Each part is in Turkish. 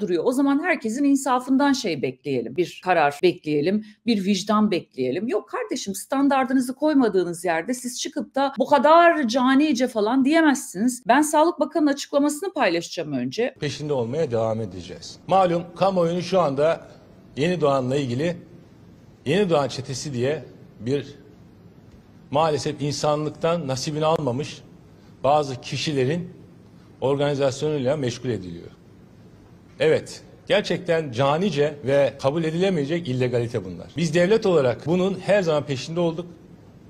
duruyor. O zaman herkesin insafından şey bekleyelim. Bir karar bekleyelim, bir vicdan bekleyelim. Yok kardeşim standartınızı koymadığınız yerde siz çıkıp da bu kadar canice falan diyemezsiniz. Ben Sağlık Bakanı'nın açıklamasını paylaşacağım önce. Peşinde olmaya devam edeceğiz. Malum kamuoyunu şu anda Yeni Doğan'la ilgili Yeni Doğan çetesi diye bir maalesef insanlıktan nasibini almamış bazı kişilerin organizasyonuyla meşgul ediliyor. Evet, Gerçekten canice ve kabul edilemeyecek illegalite bunlar. Biz devlet olarak bunun her zaman peşinde olduk.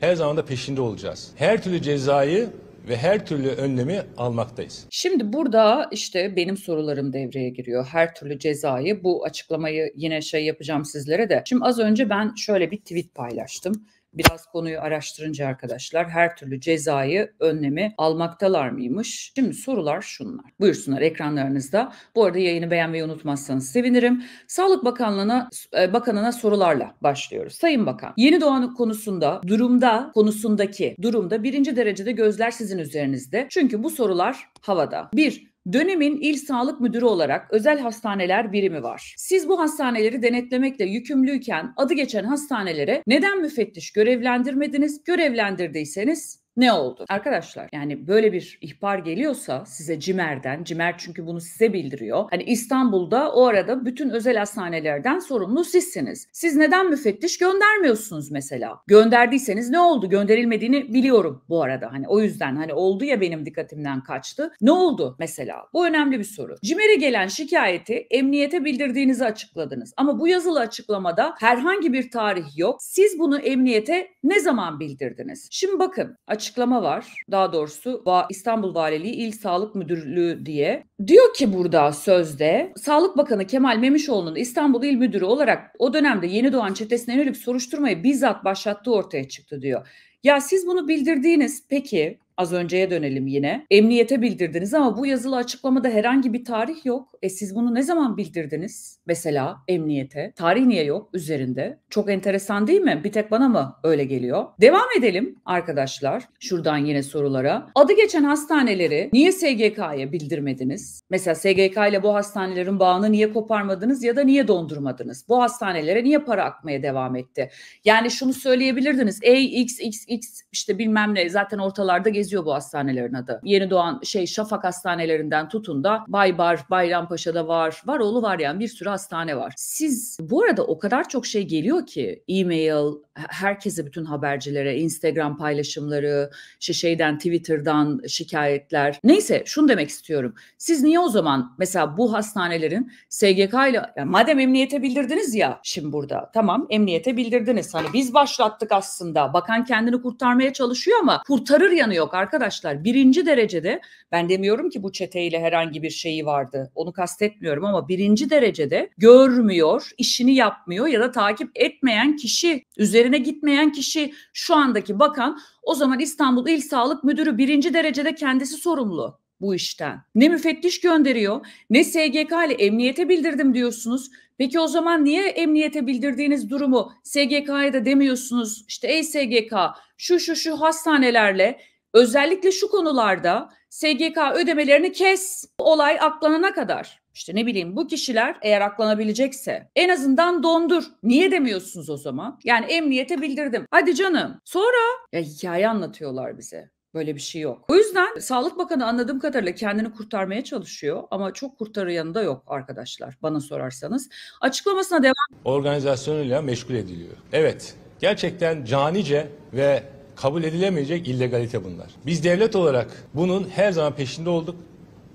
Her zaman da peşinde olacağız. Her türlü cezayı ve her türlü önlemi almaktayız. Şimdi burada işte benim sorularım devreye giriyor. Her türlü cezayı bu açıklamayı yine şey yapacağım sizlere de. Şimdi az önce ben şöyle bir tweet paylaştım. Biraz konuyu araştırınca arkadaşlar her türlü cezayı, önlemi almaktalar mıymış? Şimdi sorular şunlar. Buyursunlar ekranlarınızda. Bu arada yayını beğenmeyi unutmazsanız sevinirim. Sağlık Bakanlığı'na e, bakanına sorularla başlıyoruz. Sayın Bakan, yeni doğan konusunda durumda konusundaki durumda birinci derecede gözler sizin üzerinizde. Çünkü bu sorular havada. Bir, Dönemin il sağlık müdürü olarak özel hastaneler birimi var. Siz bu hastaneleri denetlemekle yükümlüyken adı geçen hastanelere neden müfettiş görevlendirmediniz? Görevlendirdiyseniz ne oldu? Arkadaşlar yani böyle bir ihbar geliyorsa size CİMER'den, CİMER çünkü bunu size bildiriyor. Hani İstanbul'da o arada bütün özel hastanelerden sorumlu sizsiniz. Siz neden müfettiş göndermiyorsunuz mesela? Gönderdiyseniz ne oldu? Gönderilmediğini biliyorum bu arada. Hani o yüzden hani oldu ya benim dikkatimden kaçtı. Ne oldu mesela? Bu önemli bir soru. CİMER'e gelen şikayeti emniyete bildirdiğinizi açıkladınız. Ama bu yazılı açıklamada herhangi bir tarih yok. Siz bunu emniyete ne zaman bildirdiniz? Şimdi bakın açık açıklama var. Daha doğrusu İstanbul Valiliği İl Sağlık Müdürlüğü diye. Diyor ki burada sözde Sağlık Bakanı Kemal Memişoğlu'nun İstanbul İl Müdürü olarak o dönemde yeni doğan çetesine yönelik soruşturmayı bizzat başlattığı ortaya çıktı diyor. Ya siz bunu bildirdiğiniz peki Az önceye dönelim yine. Emniyete bildirdiniz ama bu yazılı açıklamada herhangi bir tarih yok. E siz bunu ne zaman bildirdiniz? Mesela emniyete. Tarih niye yok üzerinde? Çok enteresan değil mi? Bir tek bana mı öyle geliyor? Devam edelim arkadaşlar. Şuradan yine sorulara. Adı geçen hastaneleri niye SGK'ya bildirmediniz? Mesela SGK ile bu hastanelerin bağını niye koparmadınız ya da niye dondurmadınız? Bu hastanelere niye para akmaya devam etti? Yani şunu söyleyebilirdiniz. Ey XXX işte bilmem ne zaten ortalarda geziyor geziyor bu hastanelerin adı. Yeni doğan şey Şafak hastanelerinden tutun da Baybar, Bayrampaşa'da var, Varoğlu var yani bir sürü hastane var. Siz bu arada o kadar çok şey geliyor ki e-mail, herkese bütün habercilere Instagram paylaşımları, işte şeyden Twitter'dan şikayetler. Neyse şunu demek istiyorum. Siz niye o zaman mesela bu hastanelerin SGK ile yani madem emniyete bildirdiniz ya şimdi burada tamam emniyete bildirdiniz. Hani biz başlattık aslında. Bakan kendini kurtarmaya çalışıyor ama kurtarır yanı yok arkadaşlar. Birinci derecede ben demiyorum ki bu çeteyle herhangi bir şeyi vardı. Onu kastetmiyorum ama birinci derecede görmüyor, işini yapmıyor ya da takip etmeyen kişi üzerinde üzerine gitmeyen kişi şu andaki bakan o zaman İstanbul İl Sağlık Müdürü birinci derecede kendisi sorumlu bu işten. Ne müfettiş gönderiyor ne SGK ile emniyete bildirdim diyorsunuz. Peki o zaman niye emniyete bildirdiğiniz durumu SGK'ya da demiyorsunuz? İşte ey SGK şu şu şu hastanelerle özellikle şu konularda SGK ödemelerini kes olay aklanana kadar. İşte ne bileyim bu kişiler eğer aklanabilecekse en azından dondur. Niye demiyorsunuz o zaman? Yani emniyete bildirdim. Hadi canım. Sonra ya hikaye anlatıyorlar bize. Böyle bir şey yok. O yüzden Sağlık Bakanı anladığım kadarıyla kendini kurtarmaya çalışıyor ama çok kurtarıyanı da yok arkadaşlar bana sorarsanız. Açıklamasına devam. Organizasyonuyla meşgul ediliyor. Evet gerçekten canice ve kabul edilemeyecek illegalite bunlar. Biz devlet olarak bunun her zaman peşinde olduk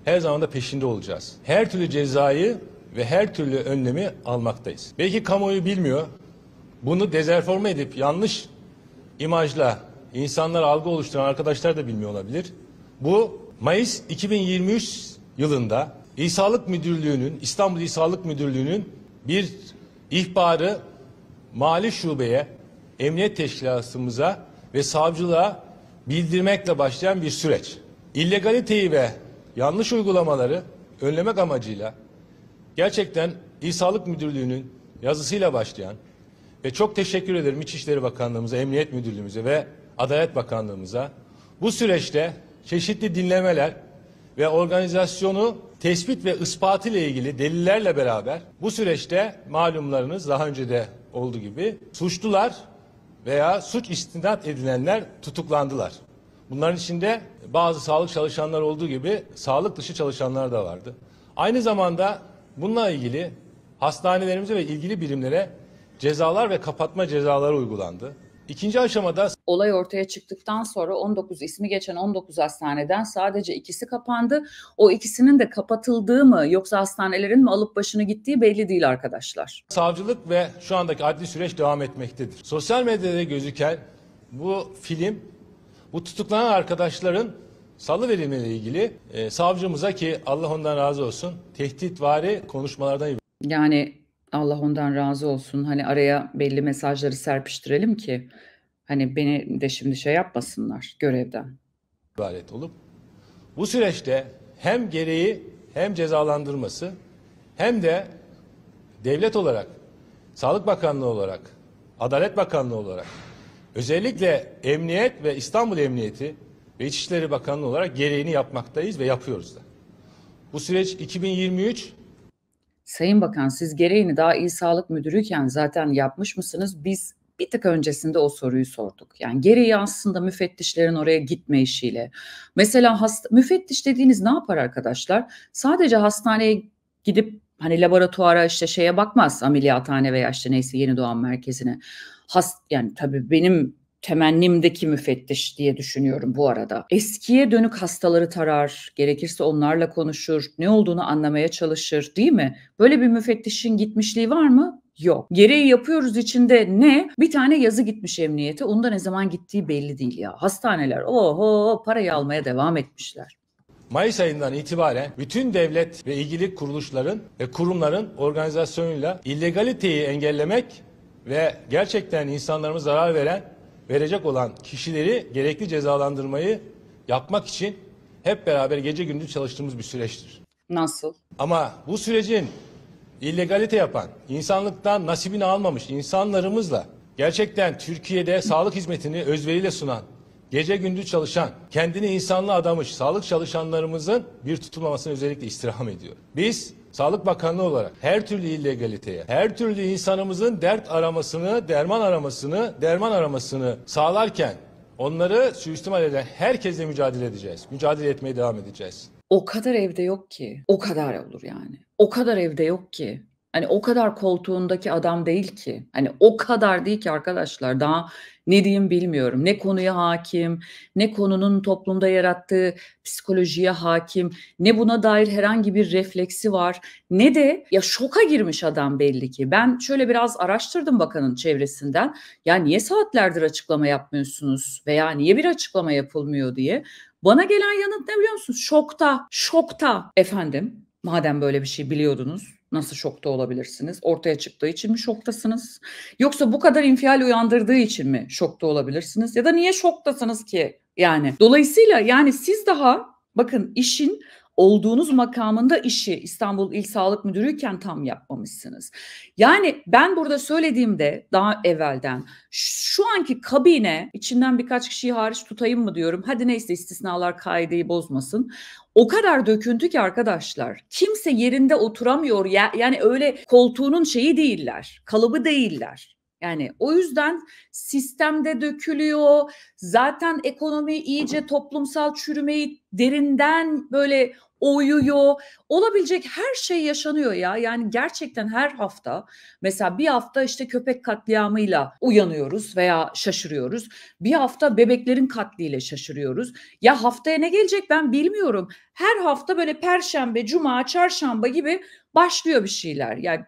her zaman da peşinde olacağız. Her türlü cezayı ve her türlü önlemi almaktayız. Belki kamuoyu bilmiyor. Bunu dezerforme edip yanlış imajla insanlar algı oluşturan arkadaşlar da bilmiyor olabilir. Bu Mayıs 2023 yılında İl Sağlık Müdürlüğü'nün, İstanbul İl Sağlık Müdürlüğü'nün bir ihbarı mali şubeye, emniyet teşkilatımıza ve savcılığa bildirmekle başlayan bir süreç. İllegaliteyi ve yanlış uygulamaları önlemek amacıyla gerçekten İl Sağlık Müdürlüğü'nün yazısıyla başlayan ve çok teşekkür ederim İçişleri Bakanlığımıza, Emniyet Müdürlüğümüze ve Adalet Bakanlığımıza. Bu süreçte çeşitli dinlemeler ve organizasyonu tespit ve ispatı ile ilgili delillerle beraber bu süreçte malumlarınız daha önce de olduğu gibi suçlular veya suç istinat edilenler tutuklandılar. Bunların içinde bazı sağlık çalışanları olduğu gibi sağlık dışı çalışanlar da vardı. Aynı zamanda bununla ilgili hastanelerimize ve ilgili birimlere cezalar ve kapatma cezaları uygulandı. İkinci aşamada olay ortaya çıktıktan sonra 19 ismi geçen 19 hastaneden sadece ikisi kapandı. O ikisinin de kapatıldığı mı yoksa hastanelerin mi alıp başını gittiği belli değil arkadaşlar. Savcılık ve şu andaki adli süreç devam etmektedir. Sosyal medyada gözüken bu film bu tutuklanan arkadaşların salı verilmeyle ilgili e, savcımıza ki Allah ondan razı olsun tehditvari konuşmalardan Yani Allah ondan razı olsun hani araya belli mesajları serpiştirelim ki hani beni de şimdi şey yapmasınlar görevden. ibaret olup bu süreçte hem gereği hem cezalandırması hem de devlet olarak, Sağlık Bakanlığı olarak, Adalet Bakanlığı olarak Özellikle Emniyet ve İstanbul Emniyeti ve İçişleri Bakanlığı olarak gereğini yapmaktayız ve yapıyoruz da. Bu süreç 2023 Sayın Bakan siz gereğini daha iyi sağlık müdürüyken zaten yapmış mısınız? Biz bir tık öncesinde o soruyu sorduk. Yani gereği aslında müfettişlerin oraya gitme işiyle. Mesela hasta, müfettiş dediğiniz ne yapar arkadaşlar? Sadece hastaneye gidip hani laboratuvara işte şeye bakmaz ameliyathane veya işte neyse yeni doğan merkezine. Has, yani tabii benim temennimdeki müfettiş diye düşünüyorum bu arada. Eskiye dönük hastaları tarar, gerekirse onlarla konuşur, ne olduğunu anlamaya çalışır değil mi? Böyle bir müfettişin gitmişliği var mı? Yok. Gereği yapıyoruz içinde ne? Bir tane yazı gitmiş emniyete. Onda ne zaman gittiği belli değil ya. Hastaneler oho parayı almaya devam etmişler. Mayıs ayından itibaren bütün devlet ve ilgili kuruluşların ve kurumların organizasyonuyla illegaliteyi engellemek ve gerçekten insanlarımıza zarar veren, verecek olan kişileri gerekli cezalandırmayı yapmak için hep beraber gece gündüz çalıştığımız bir süreçtir. Nasıl? Ama bu sürecin illegalite yapan, insanlıktan nasibini almamış insanlarımızla gerçekten Türkiye'de sağlık hizmetini özveriyle sunan gece gündüz çalışan, kendini insanlı adamış sağlık çalışanlarımızın bir tutulmamasını özellikle istirham ediyor. Biz Sağlık Bakanlığı olarak her türlü illegaliteye, her türlü insanımızın dert aramasını, derman aramasını, derman aramasını sağlarken onları suistimal eden herkesle mücadele edeceğiz. Mücadele etmeye devam edeceğiz. O kadar evde yok ki. O kadar olur yani. O kadar evde yok ki. Hani o kadar koltuğundaki adam değil ki. Hani o kadar değil ki arkadaşlar. Daha ne diyeyim bilmiyorum. Ne konuya hakim, ne konunun toplumda yarattığı psikolojiye hakim, ne buna dair herhangi bir refleksi var, ne de ya şoka girmiş adam belli ki. Ben şöyle biraz araştırdım bakanın çevresinden. Ya niye saatlerdir açıklama yapmıyorsunuz veya niye bir açıklama yapılmıyor diye. Bana gelen yanıt ne biliyor musunuz? Şokta, şokta efendim. Madem böyle bir şey biliyordunuz nasıl şokta olabilirsiniz? Ortaya çıktığı için mi şoktasınız? Yoksa bu kadar infial uyandırdığı için mi şokta olabilirsiniz? Ya da niye şoktasınız ki? Yani dolayısıyla yani siz daha bakın işin olduğunuz makamında işi İstanbul İl Sağlık Müdürüyken tam yapmamışsınız. Yani ben burada söylediğimde daha evvelden şu anki kabine içinden birkaç kişiyi hariç tutayım mı diyorum. Hadi neyse istisnalar kaideyi bozmasın o kadar döküntü ki arkadaşlar. Kimse yerinde oturamıyor. Ya, yani öyle koltuğunun şeyi değiller. Kalıbı değiller. Yani o yüzden sistemde dökülüyor. Zaten ekonomi iyice toplumsal çürümeyi derinden böyle oyuyor. Olabilecek her şey yaşanıyor ya. Yani gerçekten her hafta mesela bir hafta işte köpek katliamıyla uyanıyoruz veya şaşırıyoruz. Bir hafta bebeklerin katliyle şaşırıyoruz. Ya haftaya ne gelecek ben bilmiyorum. Her hafta böyle perşembe, cuma, çarşamba gibi başlıyor bir şeyler. Yani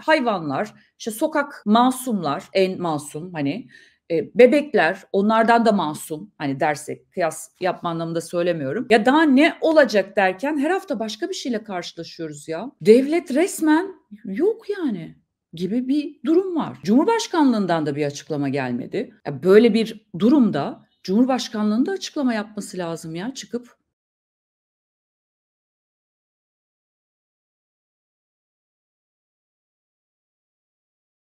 hayvanlar, işte sokak masumlar, en masum hani e, bebekler onlardan da masum hani dersek kıyas yapma anlamında söylemiyorum. Ya daha ne olacak derken her hafta başka bir şeyle karşılaşıyoruz ya. Devlet resmen yok yani gibi bir durum var. Cumhurbaşkanlığından da bir açıklama gelmedi. Ya böyle bir durumda Cumhurbaşkanlığında açıklama yapması lazım ya çıkıp